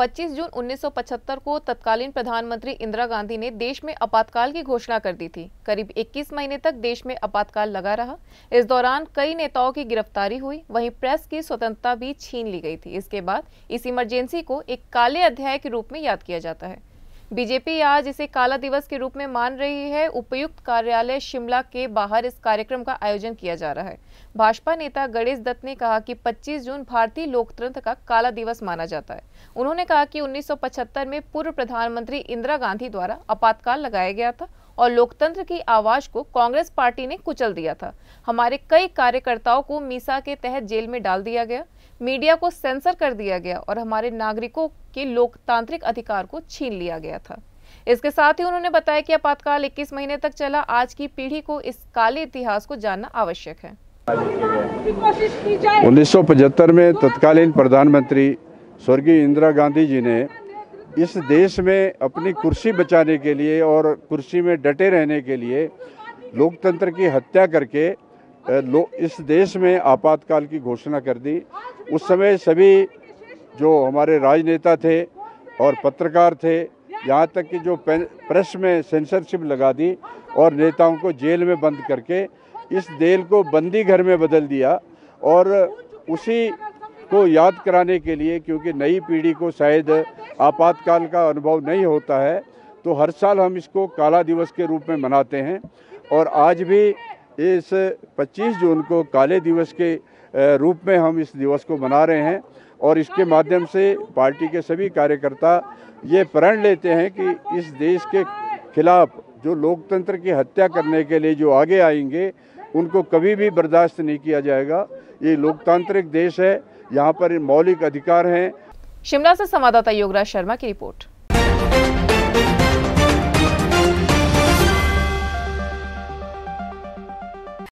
25 जून 1975 को तत्कालीन प्रधानमंत्री इंदिरा गांधी ने देश में आपातकाल की घोषणा कर दी थी करीब 21 महीने तक देश में आपातकाल लगा रहा इस दौरान कई नेताओं की गिरफ्तारी हुई वहीं प्रेस की स्वतंत्रता भी छीन ली गई थी इसके बाद इस इमरजेंसी को एक काले अध्याय के रूप में याद किया जाता है बीजेपी आज इसे काला दिवस के रूप में मान रही है उपयुक्त कार्यालय शिमला के बाहर इस कार्यक्रम का आयोजन किया जा रहा है भाजपा नेता गणेश दत्त ने कहा कि 25 जून भारतीय लोकतंत्र का काला दिवस माना जाता है उन्होंने कहा कि 1975 में पूर्व प्रधानमंत्री इंदिरा गांधी द्वारा आपातकाल लगाया गया था और लोकतंत्र की आवाज को कांग्रेस पार्टी ने कुचल दिया था हमारे कई कार्यकर्ताओं को मीसा के तहत जेल में डाल दिया गया मीडिया को सेंसर कर दिया गया और हमारे नागरिकों के लोकतांत्रिक अधिकार को छीन लिया गया था इसके साथ ही उन्होंने बताया कि आपातकाल 21 महीने तक चला आज की पीढ़ी को इस काले इतिहास को जानना आवश्यक है उन्नीस में तत्कालीन प्रधानमंत्री स्वर्गीय इंदिरा गांधी जी ने इस देश में अपनी कुर्सी बचाने के लिए और कुर्सी में डटे रहने के लिए लोकतंत्र की हत्या करके लो इस देश में आपातकाल की घोषणा कर दी उस समय सभी जो हमारे राजनेता थे और पत्रकार थे यहाँ तक कि जो प्रेस में सेंसरशिप लगा दी और नेताओं को जेल में बंद करके इस जेल को बंदी घर में बदल दिया और उसी को याद कराने के लिए क्योंकि नई पीढ़ी को शायद आपातकाल का अनुभव नहीं होता है तो हर साल हम इसको काला दिवस के रूप में मनाते हैं और आज भी इस 25 जून को काले दिवस के रूप में हम इस दिवस को मना रहे हैं और इसके माध्यम से पार्टी के सभी कार्यकर्ता ये प्रण लेते हैं कि इस देश के खिलाफ जो लोकतंत्र की हत्या करने के लिए जो आगे आएंगे उनको कभी भी बर्दाश्त नहीं किया जाएगा ये लोकतांत्रिक देश है यहाँ पर मौलिक अधिकार हैं शिमला से संवाददाता योगराज शर्मा की रिपोर्ट